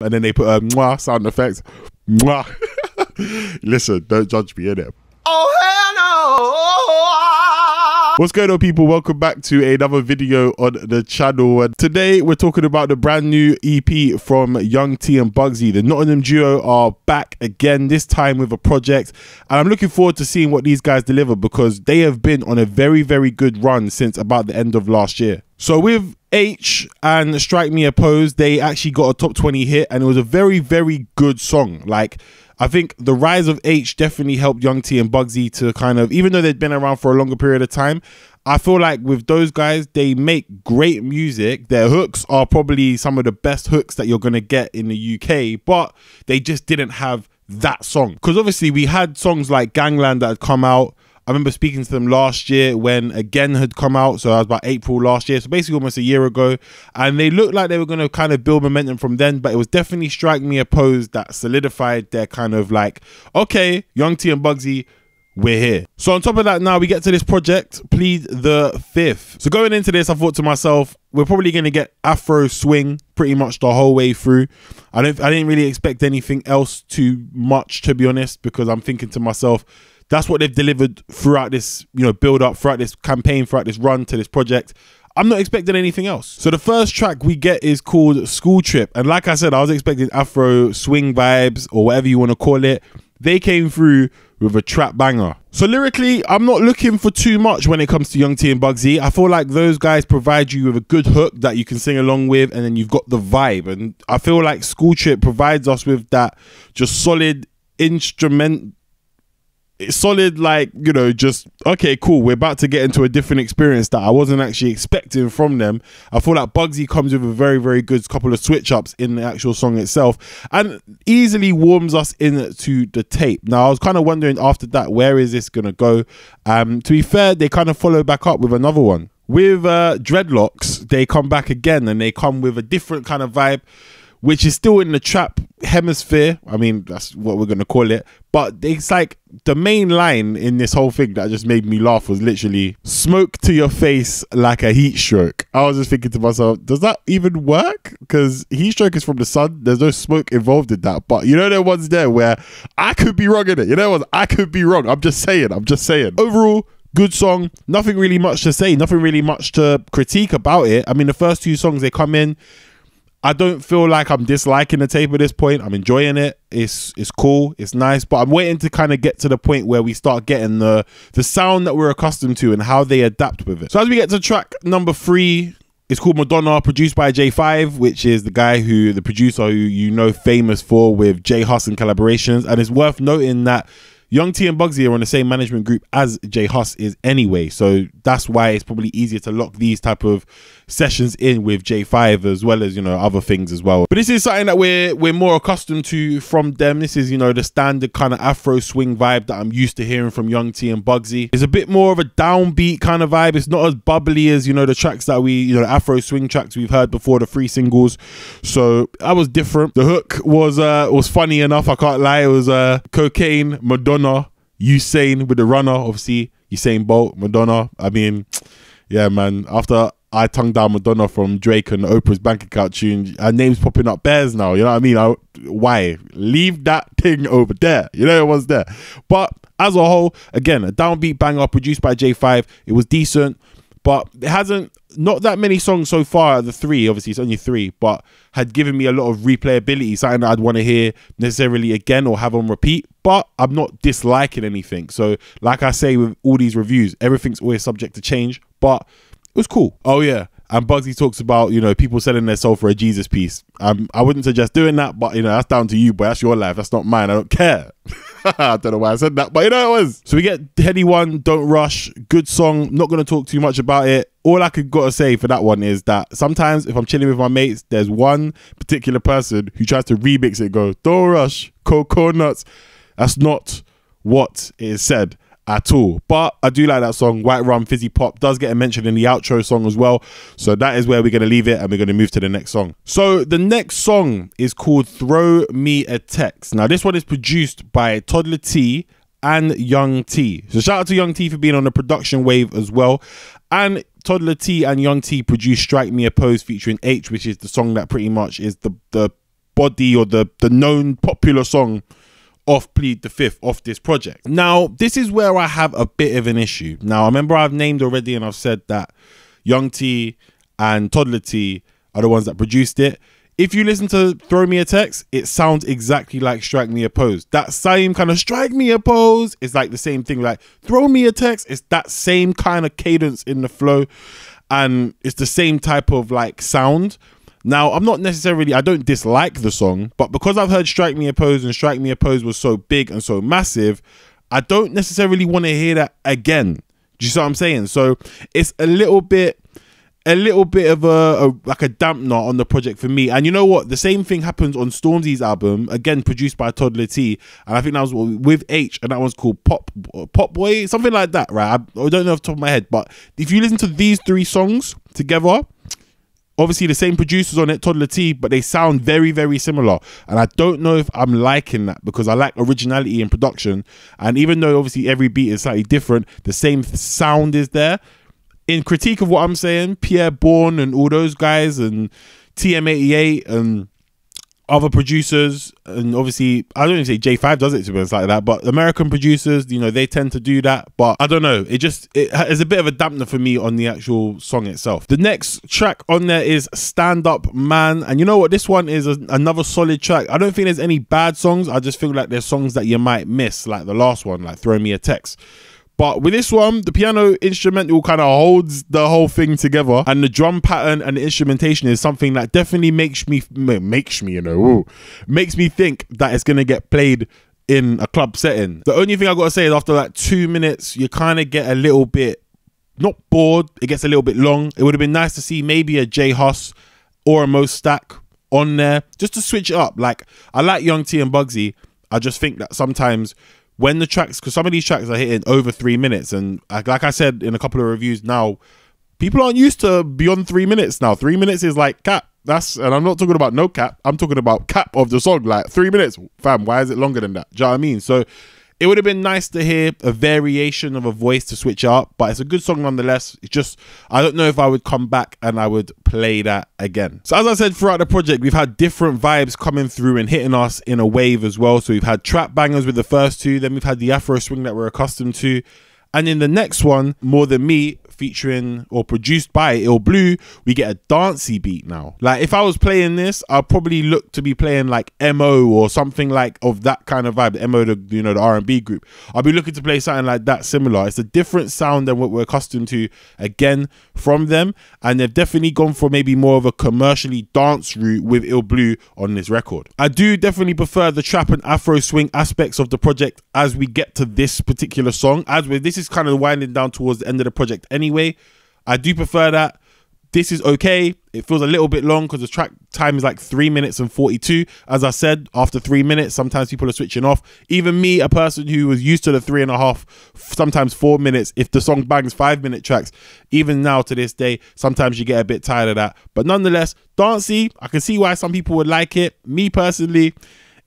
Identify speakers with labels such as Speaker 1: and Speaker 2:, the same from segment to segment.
Speaker 1: and then they put a mwah sound effect. Mwah. Listen, don't judge me in it. Oh, hey! What's going on, people? Welcome back to another video on the channel. And today, we're talking about the brand new EP from Young T and Bugsy. The Nottingham duo are back again, this time with a project. And I'm looking forward to seeing what these guys deliver because they have been on a very, very good run since about the end of last year. So with H and Strike Me A Pose, they actually got a top 20 hit and it was a very, very good song. Like, I think the rise of H definitely helped Young T and Bugsy to kind of, even though they'd been around for a longer period of time, I feel like with those guys, they make great music. Their hooks are probably some of the best hooks that you're going to get in the UK, but they just didn't have that song. Because obviously, we had songs like Gangland that had come out. I remember speaking to them last year when Again had come out. So I was about April last year. So basically almost a year ago. And they looked like they were going to kind of build momentum from then. But it was definitely Strike Me a pose that solidified their kind of like, okay, Young T and Bugsy, we're here. So on top of that, now we get to this project, Plead the Fifth. So going into this, I thought to myself, we're probably going to get Afro swing pretty much the whole way through. I don't, I didn't really expect anything else too much, to be honest, because I'm thinking to myself, that's what they've delivered throughout this, you know, build up, throughout this campaign, throughout this run to this project. I'm not expecting anything else. So the first track we get is called School Trip. And like I said, I was expecting Afro swing vibes or whatever you want to call it. They came through with a trap banger. So lyrically, I'm not looking for too much when it comes to Young T and Bugsy. I feel like those guys provide you with a good hook that you can sing along with and then you've got the vibe. And I feel like School Trip provides us with that just solid instrument solid like you know just okay cool we're about to get into a different experience that i wasn't actually expecting from them i feel like bugsy comes with a very very good couple of switch ups in the actual song itself and easily warms us in to the tape now i was kind of wondering after that where is this gonna go um to be fair they kind of follow back up with another one with uh dreadlocks they come back again and they come with a different kind of vibe which is still in the trap hemisphere. I mean, that's what we're gonna call it. But it's like the main line in this whole thing that just made me laugh was literally "smoke to your face like a heat stroke." I was just thinking to myself, does that even work? Because heat stroke is from the sun. There's no smoke involved in that. But you know, there was there where I could be wrong in it. You know, what I could be wrong. I'm just saying. I'm just saying. Overall, good song nothing really much to say nothing really much to critique about it i mean the first two songs they come in I don't feel like I'm disliking the tape at this point. I'm enjoying it. It's it's cool. It's nice. But I'm waiting to kind of get to the point where we start getting the the sound that we're accustomed to and how they adapt with it. So as we get to track number three, it's called Madonna, produced by J5, which is the guy who the producer who you know famous for with J Huss and collaborations. And it's worth noting that Young T and Bugsy are on the same management group as J Huss is anyway, so that's why it's probably easier to lock these type of sessions in with J5 as well as, you know, other things as well. But this is something that we're we're more accustomed to from them. This is, you know, the standard kind of Afro swing vibe that I'm used to hearing from Young T and Bugsy. It's a bit more of a downbeat kind of vibe. It's not as bubbly as, you know, the tracks that we, you know, Afro swing tracks we've heard before, the three singles. So that was different. The hook was uh was funny enough, I can't lie. It was uh cocaine, Madonna, Usain with the runner, obviously. Usain Bolt, Madonna. I mean, yeah, man. After I tongue down Madonna from Drake and Oprah's bank account tune. Her name's popping up bears now. You know what I mean? I, why leave that thing over there? You know it was there. But as a whole, again, a downbeat banger produced by J5. It was decent, but it hasn't not that many songs so far. The three, obviously, it's only three, but had given me a lot of replayability, something that I'd want to hear necessarily again or have on repeat. But I'm not disliking anything. So, like I say with all these reviews, everything's always subject to change, but it was cool. Oh yeah. And Bugsy talks about, you know, people selling their soul for a Jesus piece. Um, I wouldn't suggest doing that, but you know, that's down to you, but that's your life. That's not mine. I don't care. I don't know why I said that, but you know it was. So we get Heady One, Don't Rush, good song. Not gonna talk too much about it. All I could gotta say for that one is that sometimes if I'm chilling with my mates, there's one particular person who tries to remix it, go, Don't rush, coconuts. That's not what is said at all. But I do like that song. White Rum Fizzy Pop does get a mention in the outro song as well. So that is where we're going to leave it and we're going to move to the next song. So the next song is called Throw Me a Text. Now, this one is produced by Toddler T and Young T. So shout out to Young T for being on the production wave as well. And Toddler T and Young T produced Strike Me a Pose featuring H, which is the song that pretty much is the, the body or the, the known popular song off plead the fifth off this project. Now, this is where I have a bit of an issue. Now, I remember I've named already and I've said that Young T and Toddler T are the ones that produced it. If you listen to Throw Me a Text, it sounds exactly like Strike Me a Pose. That same kind of Strike Me a Pose is like the same thing. Like Throw Me a Text, it's that same kind of cadence in the flow and it's the same type of like sound. Now, I'm not necessarily, I don't dislike the song, but because I've heard Strike Me a Pose and Strike Me a Pose was so big and so massive, I don't necessarily want to hear that again. Do you see what I'm saying? So it's a little bit, a little bit of a, a, like a damp knot on the project for me. And you know what? The same thing happens on Stormzy's album, again produced by Toddler T, and I think that was with H, and that one's called Pop Pop Boy, something like that, right? I, I don't know off the top of my head, but if you listen to these three songs together, obviously the same producers on it, Todd T, but they sound very, very similar. And I don't know if I'm liking that because I like originality in production. And even though obviously every beat is slightly different, the same sound is there. In critique of what I'm saying, Pierre Bourne and all those guys and TM88 and other producers, and obviously, I don't even say J5 does it to be honest like that, but American producers, you know, they tend to do that. But I don't know, it just it is a bit of a dampener for me on the actual song itself. The next track on there is Stand Up Man, and you know what? This one is a, another solid track. I don't think there's any bad songs. I just feel like there's songs that you might miss, like the last one, like Throw Me a Text. But with this one, the piano instrumental kind of holds the whole thing together, and the drum pattern and the instrumentation is something that definitely makes me makes me you know ooh, makes me think that it's gonna get played in a club setting. The only thing I gotta say is after like two minutes, you kind of get a little bit not bored. It gets a little bit long. It would have been nice to see maybe a J Huss or a Mo Stack on there just to switch it up. Like I like Young T and Bugsy. I just think that sometimes when the tracks, because some of these tracks are hitting over three minutes, and like, like I said in a couple of reviews now, people aren't used to beyond three minutes now. Three minutes is like cap. That's and I'm not talking about no cap. I'm talking about cap of the song. Like three minutes, fam. Why is it longer than that? Do you know what I mean? So it would have been nice to hear a variation of a voice to switch up, but it's a good song nonetheless. It's just, I don't know if I would come back and I would play that again. So, as I said throughout the project, we've had different vibes coming through and hitting us in a wave as well. So, we've had trap bangers with the first two, then we've had the Afro swing that we're accustomed to. And in the next one, More Than Me, featuring or produced by Il Blue, we get a dancey beat now. Like if I was playing this, I'd probably look to be playing like Mo or something like of that kind of vibe. Mo, the you know the R and B group. i would be looking to play something like that similar. It's a different sound than what we're accustomed to again from them, and they've definitely gone for maybe more of a commercially dance route with Il Blue on this record. I do definitely prefer the trap and Afro swing aspects of the project as we get to this particular song. As with this is kind of winding down towards the end of the project anyway anyway. I do prefer that. This is okay. It feels a little bit long because the track time is like three minutes and 42. As I said, after three minutes, sometimes people are switching off. Even me, a person who was used to the three and a half, sometimes four minutes, if the song bangs five minute tracks, even now to this day, sometimes you get a bit tired of that. But nonetheless, dancey, I can see why some people would like it. Me personally,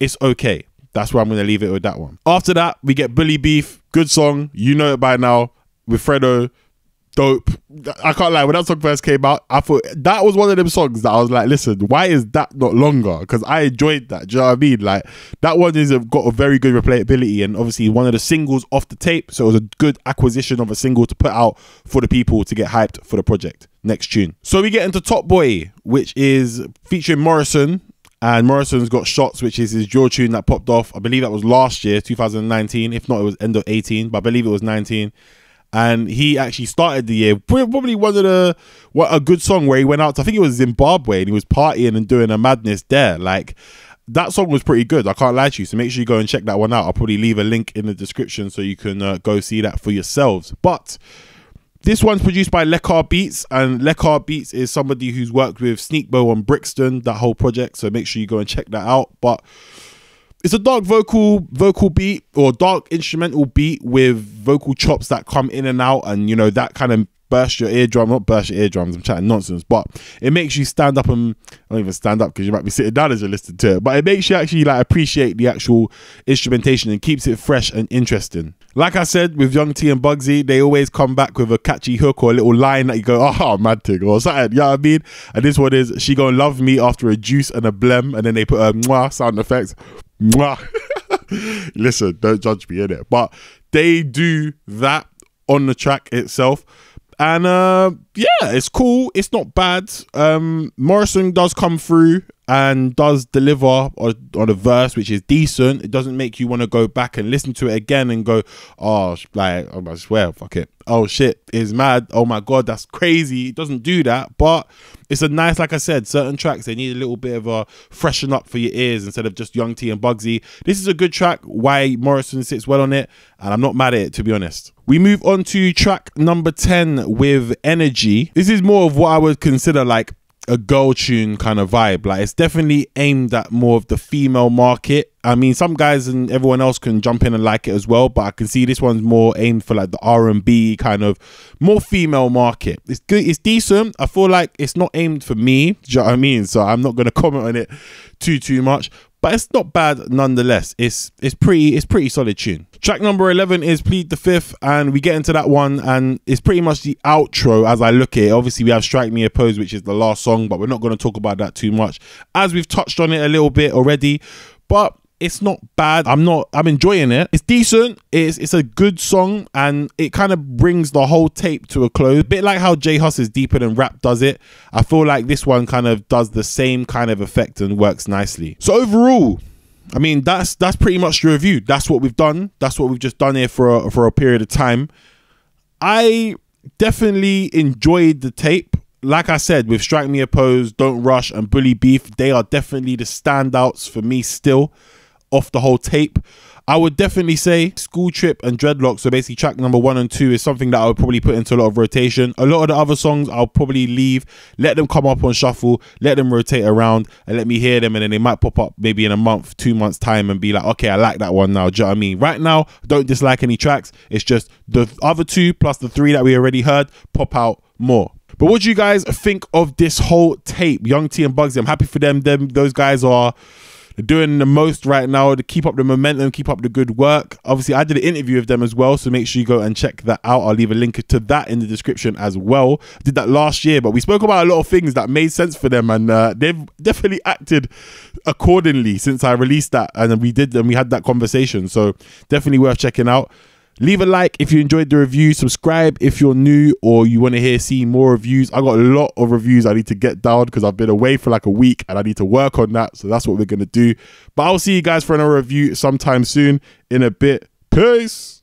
Speaker 1: it's okay. That's why I'm going to leave it with that one. After that, we get Bully Beef. Good song. You know it by now. With Fredo, dope. I can't lie. When that song first came out, I thought that was one of them songs that I was like, listen, why is that not longer? Because I enjoyed that. Do you know what I mean? Like that one is uh, got a very good replayability, and obviously one of the singles off the tape, so it was a good acquisition of a single to put out for the people to get hyped for the project. Next tune. So we get into Top Boy, which is featuring Morrison. And Morrison's got shots, which is his jaw tune that popped off. I believe that was last year, 2019. If not, it was end of 18, but I believe it was 19 and he actually started the year probably one of the what a good song where he went out to, I think it was Zimbabwe and he was partying and doing a madness there like that song was pretty good I can't lie to you so make sure you go and check that one out I'll probably leave a link in the description so you can uh, go see that for yourselves but this one's produced by Lekar Beats, and Lekar Beats is somebody who's worked with Sneakbo on Brixton, that whole project. So make sure you go and check that out. But it's a dark vocal vocal beat or dark instrumental beat with vocal chops that come in and out and you know that kind of burst your eardrum, not burst your eardrums, I'm chatting nonsense, but it makes you stand up and I don't even stand up because you might be sitting down as you're listening to it, but it makes you actually like appreciate the actual instrumentation and keeps it fresh and interesting. Like I said, with Young T and Bugsy, they always come back with a catchy hook or a little line that you go, ah, oh, mad thing, or something, you know what I mean? And this one is, she gonna love me after a juice and a blem, and then they put a mwah sound effect, mwah. Listen, don't judge me in it, but they do that on the track itself and uh, yeah, it's cool. It's not bad. Um, Morrison does come through and does deliver on, a verse which is decent. It doesn't make you want to go back and listen to it again and go, oh, like, oh, I swear, fuck it. Oh, shit, is mad. Oh, my God, that's crazy. It doesn't do that. But it's a nice, like I said, certain tracks they need a little bit of a freshen up for your ears instead of just Young T and Bugsy. This is a good track. Why Morrison sits well on it, and I'm not mad at it to be honest. We move on to track number 10 with Energy. This is more of what I would consider like a girl tune kind of vibe. Like it's definitely aimed at more of the female market. I mean, some guys and everyone else can jump in and like it as well, but I can see this one's more aimed for like the R and B kind of more female market. It's good, it's decent. I feel like it's not aimed for me. Do you know what I mean? So I'm not gonna comment on it too too much but it's not bad nonetheless. It's it's pretty it's pretty solid tune. Track number eleven is Plead the Fifth, and we get into that one, and it's pretty much the outro as I look at it. Obviously, we have Strike Me a Pose, which is the last song, but we're not going to talk about that too much, as we've touched on it a little bit already. But it's not bad. I'm not. I'm enjoying it. It's decent. It's it's a good song, and it kind of brings the whole tape to a close. A bit like how J Huss's Deeper Than Rap does it. I feel like this one kind of does the same kind of effect and works nicely. So overall, I mean that's that's pretty much the review. That's what we've done. That's what we've just done here for a, for a period of time. I definitely enjoyed the tape like I said, with Strike Me Opposed, Don't Rush, and Bully Beef, they are definitely the standouts for me still off the whole tape. I would definitely say School Trip and Dreadlock, so basically track number one and two, is something that I would probably put into a lot of rotation. A lot of the other songs I'll probably leave, let them come up on shuffle, let them rotate around, and let me hear them, and then they might pop up maybe in a month, two months' time, and be like, okay, I like that one now. Do you know what I mean? Right now, don't dislike any tracks. It's just the other two plus the three that we already heard pop out more. But what do you guys think of this whole tape? Young T and Bugsy, I'm happy for them. them those guys are doing the most right now to keep up the momentum, keep up the good work. Obviously, I did an interview with them as well, so make sure you go and check that out. I'll leave a link to that in the description as well. I did that last year, but we spoke about a lot of things that made sense for them, and uh, they've definitely acted accordingly since I released that, and we did, and we had that conversation. So definitely worth checking out. Leave a like if you enjoyed the review. Subscribe if you're new or you want to hear see more reviews. I got a lot of reviews I need to get down because I've been away for like a week and I need to work on that. So that's what we're gonna do. But I'll see you guys for another review sometime soon in a bit. Peace.